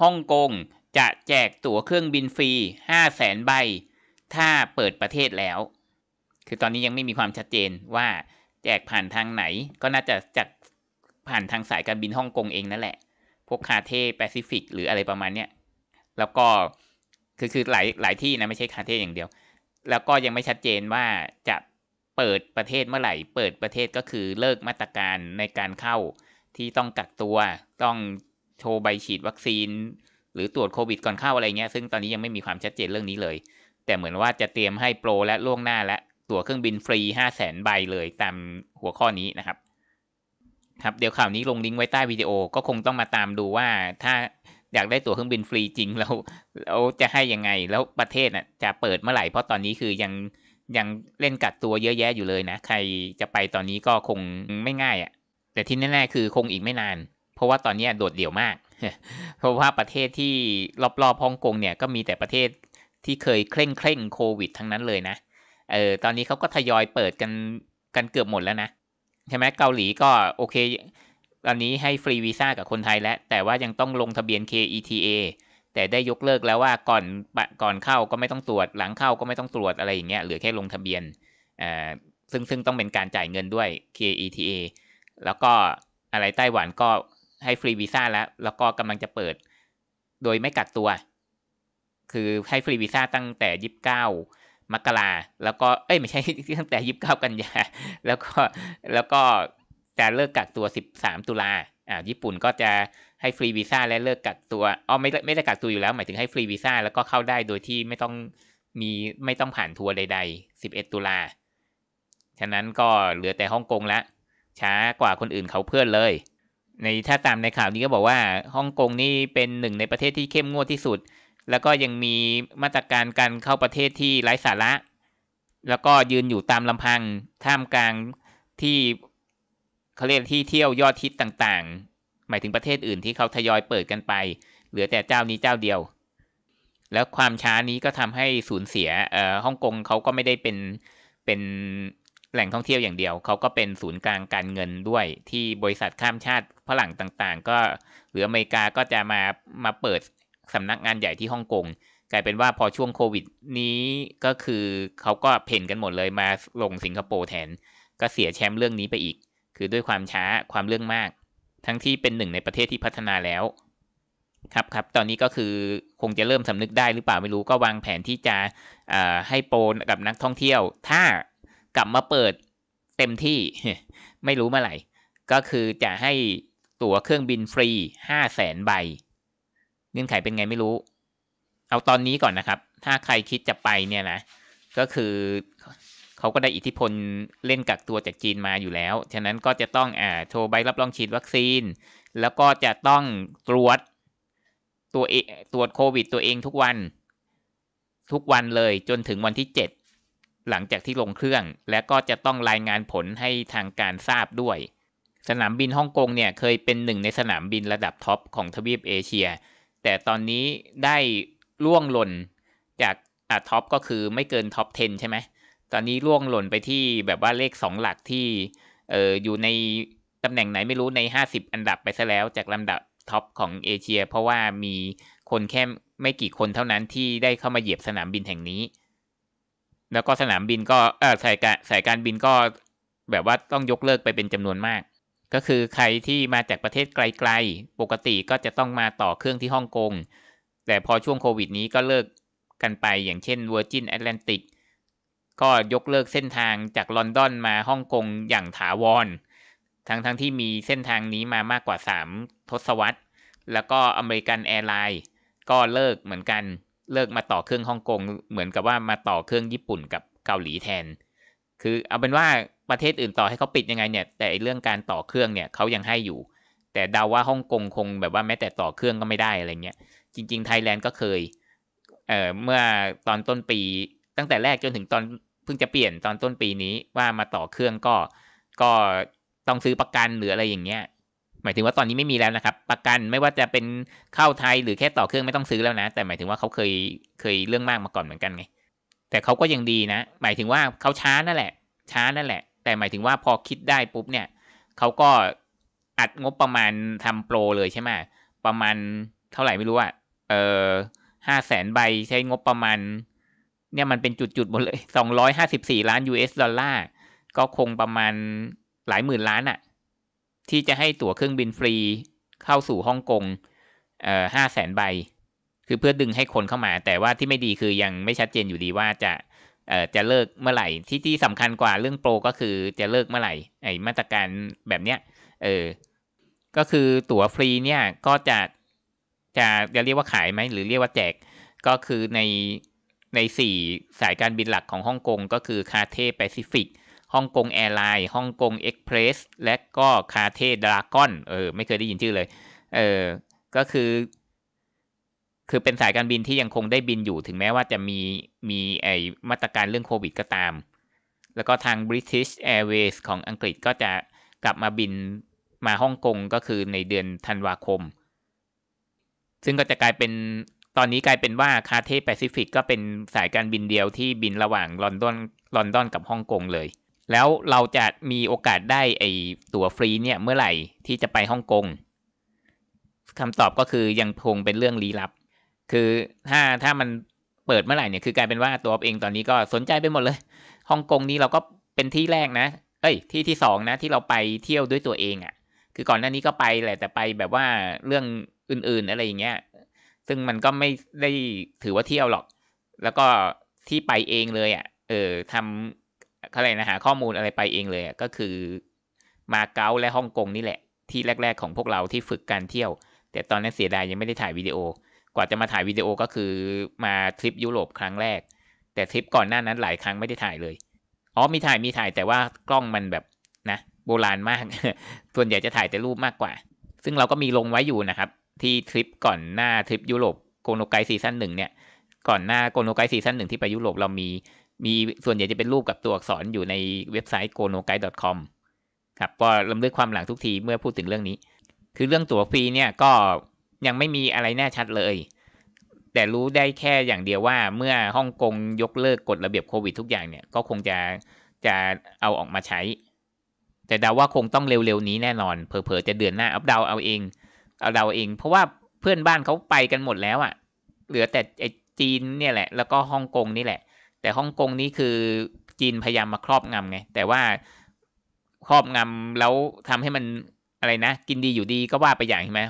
ฮ่องกง จะแจกตั๋วเครื่องบิน ฟรี5แสนใบ ถ้าเปิดประเทศแล้ว คือตอนนี้ยังไม่มีความชัดเจนว่าแจกผ่านทางไหน ก็น่าจะจากผ่านทางสายการบินฮ่องกง เองนั่น แหละ พวกคาเทแปซิฟิกหรืออะไรประมาณ เนี้ยแล้วก็ คือ คือหลาย หลาย ที่ นะ ไม่ใช่คาเทอย่างเดียว แล้วก็ยังไม่ชัดเจนว่าจะเปิดประเทศเมื่อไหร่ เปิดประเทศก็คือเลิกมาตรการในการเข้าที่ต้องกักตัวต้องโชว์ใบฉีด วัคซีน หรือตรวจโควิด ก่อนเข้าอะไรเงี้ย ซึ่งตอนนี้ ยังไม่มีความชัดเจนเรื่องนี้เลย แต่เหมือนว่าจะเตรียมให้โปรและล่วงหน้าและ ตั๋วเครื่องบินฟรี5 0 0แสนใบเลยตามหัวข้อนี้นะครับ ครับ เดี๋ยว ข่าวนี้ลง ลิงก์ไว้ใต้วิดีโอ ก็คงต้องมาตามดูว่า ถ้าอยากได้ตั๋วเครื่องบินฟรีจริงแล้วเราจะให้ยังไง แล้วประเทศน่ะจะเปิดเมื่อไหร่ เพราะตอนนี้คือยังยังเล่นกัดตัวเยอะแยะอยู่เลยนะ ใครจะไปตอนนี้ก็คงไม่ง่ายอะ่ะ แต่ที่แน่ๆคือ คงอีกไม่นานเพราะว่าตอนนี้โดดเดี่ยวมาก เพราะว่าประเทศที่รอบๆฮ่องกงเนี่ยก็มีแต่ประเทศที่เคยเคร่งเคร่งโควิด ทั้งนั้นเลยนะ เออตอนนี้เขาก็ทยอยเปิดกันกันเกือบหมดแล้วนะใช่ไหมเกาหลีก็โอเค ตอนนี้ให้ฟรีวีซ่ากับคนไทยแล้วแต่ว่ายังต้องลงทะเบียน KETA แต่ได้ยกเลิกแล้วว่าก่อนก่อนเข้าก็ไม่ต้องตรวจหลังเข้าก็ไม่ต้องตรวจอะไรอย่างเงี้ยเหลือแค่ลงทะเบียนอ่าซึ่งซึ่งต้องเป็นการจ่ายเงินด้วย KETA แล้วก็อะไรไต้หวันก็ให้ฟรีวีซ่าแล้ว แล้วก็กำลังจะเปิด โดยไม่กักตัว คือให้ฟรีวีซ่าตั้งแต่ยีิบเก้ามกราแล้วก็เอ้ยไม่ใช่ตั้งแต่ยีิบเก้ากันยา แล้วก็แล้วก็จะเลิกกักตัวสิบสามตุลา อ่าญี่ปุ่นก็จะให้ฟรีวีซ่าและเลิกกักตัวอ๋อไม่ไม่ได้กักตัวอยู่แล้วหมายถึงให้ฟรีวีซ่าแล้วก็เข้าได้โดยที่ไม่ต้องมีไม่ต้องผ่านทัวร์ใดๆ สิบเอ็ดตุลา ฉะนั้นก็เหลือแต่ฮ่องกงละ ช้ากว่าคนอื่นเขาเพื่อนเลยในถ้าตามในข่าวนี้ก็บอกว่าฮ่องกงนี่เป็นหนึ่งในประเทศที่เข้มงวดที่สุด แล้วก็ยังมีมาตรการการเข้าประเทศที่ไร้สาระ แล้วก็ยืนอยู่ตามลำพังท่ามกลางที่เขาเรียกที่เที่ยวยอดทิศต่างๆ หมายถึงประเทศอื่นที่เขาทยอยเปิดกันไปเหลือแต่เจ้านี้เจ้าเดียว แล้วความช้านี้ก็ทำให้สูญเสียเอ่อฮ่องกงเขาก็ไม่ได้เป็นเป็นแหล่งท่องเที่ยวอย่างเดียวเขาก็เป็นศูนย์กลางการเงินด้วย ที่บริษัทข้ามชาติฝรั่งต่างๆ ก็หรืออเมริกาก็จะมามาเปิดสำนักงานใหญ่ที่ฮ่องกงกลายเป็นว่าพอช่วงโควิด นี้ก็คือเขาก็เพ่นกันหมดเลยมาลงสิงคโปร์แทนก็เสียแชมป์เรื่องนี้ไปอีก คือด้วยความช้าความเรื่องมาก ทั้งที่เป็นหนึ่งในประเทศที่พัฒนาแล้ว ครับครับตอนนี้ก็คือคงจะเริ่มสำนึกได้หรือเปล่าไม่รู้ก็วางแผนที่จะให้โปรกับนักท่องเที่ยว ถ้ากลับมาเปิดเต็มที่ไม่รู้เมื่อไหร่ ก็คือจะให้ตั๋วเครื่องบินฟรีห้าแสนใบ เงื่อนไขเป็นไงไม่รู้ เอาตอนนี้ก่อนนะครับ ถ้าใครคิดจะไปเนี่ยนะ ก็คือเขาก็ได้อิทธิพลเล่นกักตัวจากจีนมาอยู่แล้ว ฉะนั้นก็จะต้องอ่าโชว์ใบรับรองฉีดวัคซีน แล้วก็จะต้องตรวจตัวเอตรวจโควิดตัวเองทุกวันทุกวันเลยจนถึงวันที่เจ็ดหลังจากที่ลงเครื่องและก็จะต้องรายงานผลให้ทางการทราบด้วย สนามบินฮ่องกงเนี่ยเคยเป็นหนึ่งในสนามบินระดับท็อปของทวีปเอเชียแต่ตอนนี้ได้ล่วงหล่นจากอะท็อปก็คือไม่เกินท็อป 10 ใช่ไหมตอนนี้ล่วงหล่นไปที่แบบว่าเลข 2 หลักที่เอออยู่ในตำแหน่งไหนไม่รู้ใน 50 อันดับไปซะแล้วจากลำดับท็อปของเอเชียเพราะว่ามีคนแค่ไม่กี่คนเท่านั้นที่ได้เข้ามาเหยียบสนามบินแห่งนี้แล้วก็สนามบินก็เออสายการสายการบินก็แบบว่าต้องยกเลิกไปเป็นจำนวนมาก ก็คือใครที่มาจากประเทศไกลๆปกติก็จะต้องมาต่อเครื่องที่ฮ่องกงแต่พอช่วงโควิด นี้ก็เลิกกันไปอย่างเช่น Virgin Atlantic ก็ยกเลิกเส้นทางจากลอนดอนมาฮ่องกงอย่างถาวรทั้งทั้งที่มีเส้นทางนี้มามากกว่า 3 ทศวรรษ แล้วก็อเมริกันแอร์ไลน์ก็เลิกเหมือนกันเลิกมาต่อเครื่องฮ่องกงเหมือนกับว่ามาต่อเครื่องญี่ปุ่นกับเกาหลีแทน คือเอาเป็นว่าประเทศอื่นต่อให้เขาปิดยังไงเนี่ยแต่เรื่องการต่อเครื่องเนี่ยเขายังให้อยู่ แต่เดาว่าฮ่องกงคงแบบว่าแม้แต่ต่อเครื่องก็ไม่ได้อะไรเงี้ยจริง ๆไทยแลนด์ก็เคยเอ่อเมื่อตอนต้นปีตั้งแต่แรกจนถึงตอนเพิ่งจะเปลี่ยนตอนต้นปีนี้ว่ามาต่อเครื่องก็ก็ต้องซื้อประกันหรืออะไรอย่างเงี้ยหมายถึงว่าตอนนี้ไม่มีแล้วนะครับ ประกันไม่ว่าจะเป็นเข้าไทยหรือแค่ต่อเครื่องไม่ต้องซื้อแล้วนะ แต่หมายถึงว่าเขาเคยเคยเรื่องมากมาก่อนเหมือนกันไงแต่เขาก็ยังดีนะหมายถึงว่าเขาช้านั่นแหละช้านั่นแหละ แต่หมายถึงว่าพอคิดได้ปุ๊บเนี่ยเขาก็อัดงบประมาณทำโปรเลยใช่ไหมประมาณเท่าไหร่ไม่รู้อะเออห้าแสนใบใช้งบประมาณ เนี่ยมันเป็นจุดๆหมดเลยสองร้อยห้าสิบสี่ล้าน US ดอลลาร์ก็คงประมาณหลายหมื่นล้านอะที่จะให้ตั๋วเครื่องบินฟรีเข้าสู่ฮ่องกงเอ่อห้าแสนใบคือเพื่อดึงให้คนเข้ามา แต่ว่าที่ไม่ดีคือยังไม่ชัดเจนอยู่ดีว่าจะ เอ่อ จะเลิกเมื่อไหร่ ที่ที่สำคัญกว่าเรื่องโปรก็คือจะเลิกเมื่อไหร่ ไอมาตรการแบบเนี้ย เออ ก็คือตั๋วฟรีเนี่ยก็จะจะ จะเรียกว่าขายไหมหรือเรียกว่าแจก ก็คือใน ในสี่สายการบินหลักของฮ่องกงก็คือคาเทแปซิฟิกฮ่องกงแอร์ไลน์ ฮ่องกงเอ็กเพรส และก็คาเทดรากอนเออ ไม่เคยได้ยินชื่อเลย เออ ก็คือ คือเป็นสายการบินที่ยังคงได้บินอยู่ ถึงแม้ว่าจะมี มีไอมาตรการเรื่องโควิด ก็ตาม แล้วก็ทาง British Airways ของอังกฤษก็จะกลับมาบินมาฮ่องกงก็คือในเดือนธันวาคม ซึ่งก็จะกลายเป็น ตอนนี้กลายเป็นว่าคาเทแปซิฟิกก็เป็นสายการบินเดียวที่บินระหว่างลอนดอน ลอนดอนกับฮ่องกงเลยแล้วเราจะมีโอกาสได้ไอตั๋วฟรีเนี่ยเมื่อไหร่ที่จะไปฮ่องกงคำตอบก็คือยังคงเป็นเรื่องลี้ลับ คือถ้าถ้ามันเปิดเมื่อไหร่เนี่ยคือกลายเป็นว่าตัวเองตอนนี้ก็สนใจไปหมดเลยฮ่องกงนี้เราก็เป็นที่แรกนะเอ้ยที่ที่สองนะ ที่เราไปเที่ยวด้วยตัวเองอะ่ะ คือก่อนหน้านี้ก็ไปแหละแต่ไปแบบว่าเรื่องอื่นๆอะไรอย่างเงี้ย ซึ่งมันก็ไม่ได้ถือว่าเที่ยวหรอก แล้วก็ที่ไปเองเลยอะ่ะ เออทำอะไรนะหาข้อมูลอะไรไปเองเลยก็คือ มาเก๊าและฮ่องกงนี่แหละ ที่แรก ๆของพวกเราที่ฝึกการเที่ยว แต่ตอนนั้นเสียดายยังไม่ได้ถ่ายวิดีโอ กว่าจะมาถ่ายวิดีโอก็คือมาทริปยุโรปครั้งแรกแต่ทริปก่อนหน้านั้นหลายครั้งไม่ได้ถ่ายเลยอ๋อมีถ่ายมีถ่ายแต่ว่ากล้องมันแบบนะ โบราณมาก ส่วนใหญ่จะถ่ายแต่รูปมากกว่า ซึ่งเราก็มีลงไว้อยู่นะครับ ที่ทริปก่อนหน้าทริปยุโรปโกโนไกซีซั่นหนึ่งเนี่ย ก่อนหน้าโกโนไกซีซั่นหนึ่งที่ไปยุโรปเรามีมีส่วนใหญ่จะเป็นรูปกับตัวอักษรอยู่ในเว็บไซต์ g o n o g u i d e c o m ครับก็ลำลึกความหลังทุกทีเมื่อพูดถึงเรื่องนี้ คือเรื่องตั๋วฟรีเนี่ยก็ยังไม่มีอะไรแน่ชัดเลย แต่รู้ได้แค่อย่างเดียวว่าเมื่อฮ่องกงยกเลิกกฎระเบียบโควิดทุกอย่างเนี่ยก็คงจะจะเอาออกมาใช้ แต่เดาว่าคงต้องเร็วๆนี้แน่นอน เผลอๆจะเดือนหน้าอัปเดาเอาเองเอาเดาเอง เพราะว่าเพื่อนบ้านเขาไปกันหมดแล้วอะ่ะ เหลือแต่ไอ้จีนเนี่ยแหละ แล้วก็ฮ่องกงนี่แหละแต่ฮ่องกงนี่คือจีนพยายามมาครอบงำไงแต่ว่า ครอบงำแล้วทำให้มันอะไรนะกินดีอยู่ดีก็ว่าไปอย่างใช่ไหม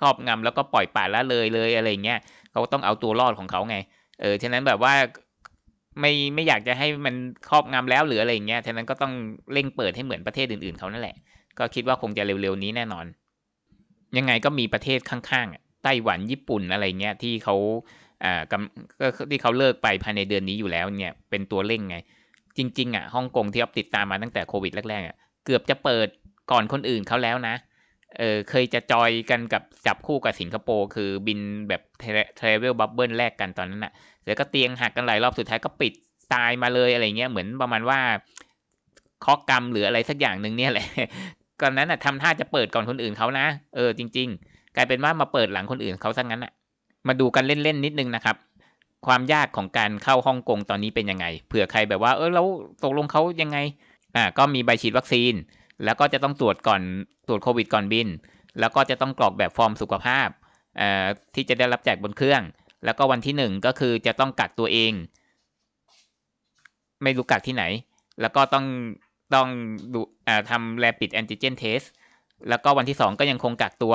ครอบงำแล้วก็ปล่อยป่าละเลยเลยอะไรเงี้ยเขาต้องเอาตัวรอดของเขาไง เออฉะนั้นแบบว่าไม่ไม่อยากจะให้มันครอบงำแล้วหรืออะไรเงี้ยฉะนั้นก็ต้องเร่งเปิดให้เหมือนประเทศอื่นๆเขานั่นแหละ ก็คิดว่าคงจะเร็วๆนี้แน่นอน ยังไงก็มีประเทศข้างๆไต้หวันญี่ปุ่นอะไรเงี้ย ที่เขาอ่าก็ที่เขาเลิกไปภายในเดือนนี้อยู่แล้วเนี่ยเป็นตัวเร่งไง จริงๆอ่ะฮ่องกงที่อราติดตามมาตั้งแต่โควิดแรกๆอ่ะเกือบจะเปิดก่อนคนอื่นเขาแล้วนะ เออเคยจะจอยกันกับจับคู่กับสิงคโปร์ คือบินแบบเทรเวลบับเบิลแรกกันตอนนั้นอะ่ะแล้วก็เตียงหักกันหลายรอบสุดท้ายก็ปิดตายมาเลยอะไรเงี้ยเหมือนประมาณว่าคอกกรรมหรืออะไรสักอย่างหนึ่งเนี่ยแหละก่อนนั้นอะ่ะทำท่าจะเปิดก่อนคนอื่นเขานะเออ จริง ๆ กลายเป็นว่ามาเปิดหลังคนอื่นเขาซะงั้นอะ่ะมาดูกันเล่นๆ นิดนึงนะครับ ความยากของการเข้าฮ่องกงตอนนี้เป็นยังไง เผื่อใครแบบว่า เออแล้วตกลงเขายังไงอ่าก็มีใบฉีดวัคซีน แล้วก็จะต้องตรวจก่อนตรวจโควิดก่อนบิน แล้วก็จะต้องกรอกแบบฟอร์มสุขภาพอ่าที่จะได้รับแจกบนเครื่อง แล้วก็วันที่1ก็คือจะต้องกักตัวเอง ไม่รู้กักที่ไหน แล้วก็ต้องต้องดูอ่าทำแลปิดแอนติเจนเทสแล้วก็วันที่ 2 ก็ยังคงกักตัว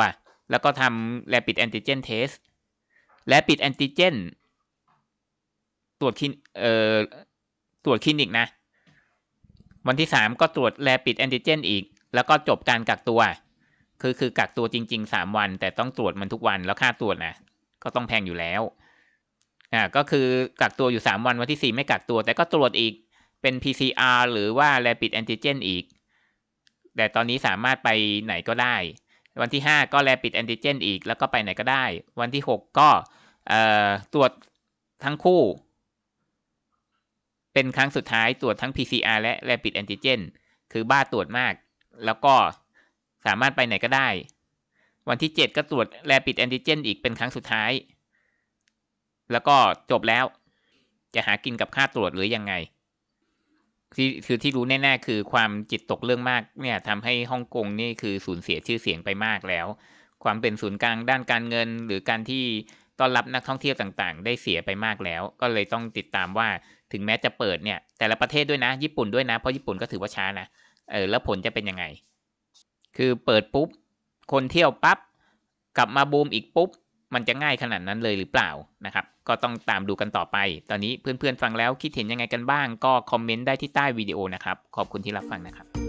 แล้วก็ทำแลปิดแอนติเจนเทสและปิดแอนติเจน ตรวจคลินเอ่อตรวจคลินิกนะวันที่สามก็ตรวจแลปิดแอนติเจน อีก แล้วก็จบการกักตัว คือคือกักตัวจริงๆสามวัน แต่ต้องตรวจมันทุกวันแล้วค่าตรวจนะก็ต้องแพงอยู่แล้วอ่าก็คือกักตัวอยู่สามวันวันที่สี่ไม่กักตัว แต่ก็ตรวจอีก เป็น PCR หรือว่าแลปิดแอนติเจนอีก แต่ตอนนี้สามารถไปไหนก็ได้ วันที่ 5 ก็แลปิดแอนติเจน อีกแล้วก็ไปไหนก็ได้ วันที่6ก็ตรวจทั้งคู่เป็นครั้งสุดท้ายตรวจทั้ง PCR และ Rapid Antigen คือบ้าตรวจมาก แล้วก็สามารถไปไหนก็ได้ วันที่ 7 ก็ตรวจ Rapid Antigen อีกเป็นครั้งสุดท้าย แล้วก็จบแล้ว จะหากินกับค่าตรวจหรือยังไงที่คือที่รู้แน่ๆคือความจิตตกเรื่องมากเนี่ยทำให้ฮ่องกงนี่คือสูญเสียชื่อเสียงไปมากแล้ว ความเป็นศูนย์กลางด้านการเงินหรือการที่ต้อนรับนักท่องเที่ยวต่าง ๆ ได้เสียไปมากแล้ว ก็เลยต้องติดตามว่าถึงแม้จะเปิดเนี่ย แต่ละประเทศด้วยนะญี่ปุ่นด้วยนะเพราะญี่ปุ่นก็ถือว่าช้านะเออแล้วผลจะเป็นยังไงคือเปิดปุ๊บคนเที่ยวปับ๊บกลับมาบูมอีกปุ๊บมันจะง่ายขนาดนั้นเลยหรือเปล่านะครับ ก็ต้องตามดูกันต่อไป ตอนนี้เพื่อนๆฟังแล้วคิดเห็นยังไงกันบ้างก็คอมเมนต์ได้ที่ใต้วิดีโอนะครับ ขอบคุณที่รับฟังนะครับ